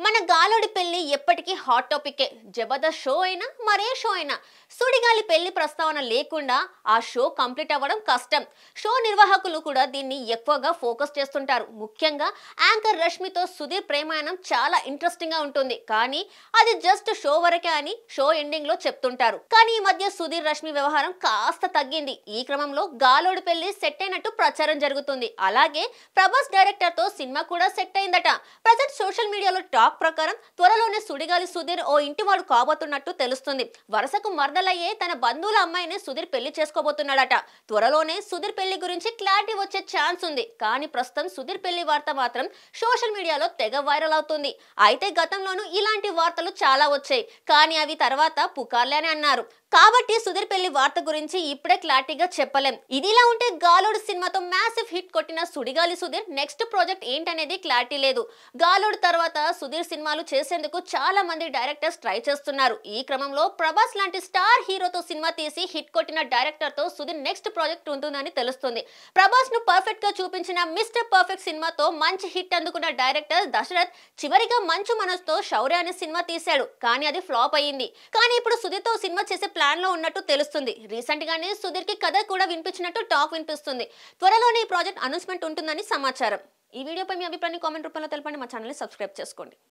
మన సుడిగాలుడి పెళ్లి ఎప్పటికీ హాట్ టాపికే జబర్దస్త్ షో అయినా మరే షో అయినా సుడిగాలి పెళ్లి ప్రస్తావన లేకుండా ఆ షో కంప్లీట్ అవ్వడం కష్టం షో నిర్వాహకులు కూడా దీన్ని ఎక్కువగా ఫోకస్ చేస్తుంటారు ముఖ్యంగా యాంకర్ రష్మితో సుధీర్ ప్రేమాయణం చాలా ఇంట్రెస్టింగ్ గా ఉంటుంది కానీ అది జస్ట్ షో వరకే అని షో ఎండింగ్ లో చెప్తుంటారు కానీ ఈ మధ్య సుధీర్ రష్మి వ్యవహారం కాస్త తగ్గింది ఈ క్రమంలో గాలోడి పెళ్లి సెట్ అయినట్టు ప్రచారం జరుగుతుంది అలాగే ప్రభాస్ డైరెక్టర్ తో సినిమా కూడా సెట్ అయిందట ప్రజెంట్ సోషల్ మీడియాలో టాక్ ప్రకారం ప్రకారం త్వరలోనే సుడిగాలి సుధీర్ ఓ ఇంటి వాడు కాబోతున్నట్టు తెలుస్తుంది వరుసకు మరదలయ్యే తన బంధువుల అమ్మాయిని సుధీర్ పెళ్లి చేసుకోబోతున్నాడట త్వరలోనే సుధీర్ పెళ్లి గురించి క్లారిటీ వచ్చే ఛాన్స్ ఉంది కానీ ప్రస్తుతం సుధీర్ పెళ్లి వార్త మాత్రం సోషల్ మీడియాలో తెగ వైరల్ అవుతుంది అయితే గతంలోనూ ఇలాంటి వార్తలు చాలా వచ్చాయి కానీ అవి తర్వాత పుకార్లే అని అన్నారు కాబట్టి సుధీర్ పెళ్లి వార్త గురించి ఇప్పుడే క్లారిటీగా చెప్పలేం ఇదిలా ఉంటే గాలోడు సినిమాతో మ్యాసివ్ హిట్ కొట్టిన సుడిగాలి సుధీర్ నెక్స్ట్ ప్రాజెక్ట్ ఏంటనేది క్లారిటీ లేదు గాలోడ్ తర్వాత సుధీర్ సినిమాలు చేసేందుకు చాలా మంది డైరెక్టర్స్ ట్రై చేస్తున్నారు ఈ క్రమంలో ప్రభాస్ లాంటి స్టార్ హీరోతో సినిమా తీసి హిట్ కొట్టిన డైరెక్టర్ తో సుధీర్ నెక్స్ట్ ప్రాజెక్ట్ ఉంటుందని తెలుస్తుంది ప్రభాస్ ను పర్ఫెక్ట్ గా చూపించిన మిస్టర్ పర్ఫెక్ట్ సినిమాతో మంచి హిట్ అందుకున్న డైరెక్టర్ దశరథ్ చివరిగా మంచు మనసుతో శౌర్య అనే సినిమా తీశాడు కానీ అది ఫ్లాప్ అయ్యింది కానీ ఇప్పుడు సుధీర్ తో సినిమా చేసే ప్లాన్ లో ఉన్నట్టు తెలుస్తుంది రీసెంట్ గానే సుధీర్ కి కథ కూడా వినిపించినట్టు టాక్ వినిపిస్తుంది త్వరలోనే ఈ ప్రాజెక్ట్ అనౌన్స్మెంట్ ఉంటుందని సమాచారం ఈ వీడియోపై మీ అభిప్రాయాన్ని కామెంట్ రూపంలో తెలపండి మా ఛానల్ని సబ్స్క్రైబ్ చేసుకోండి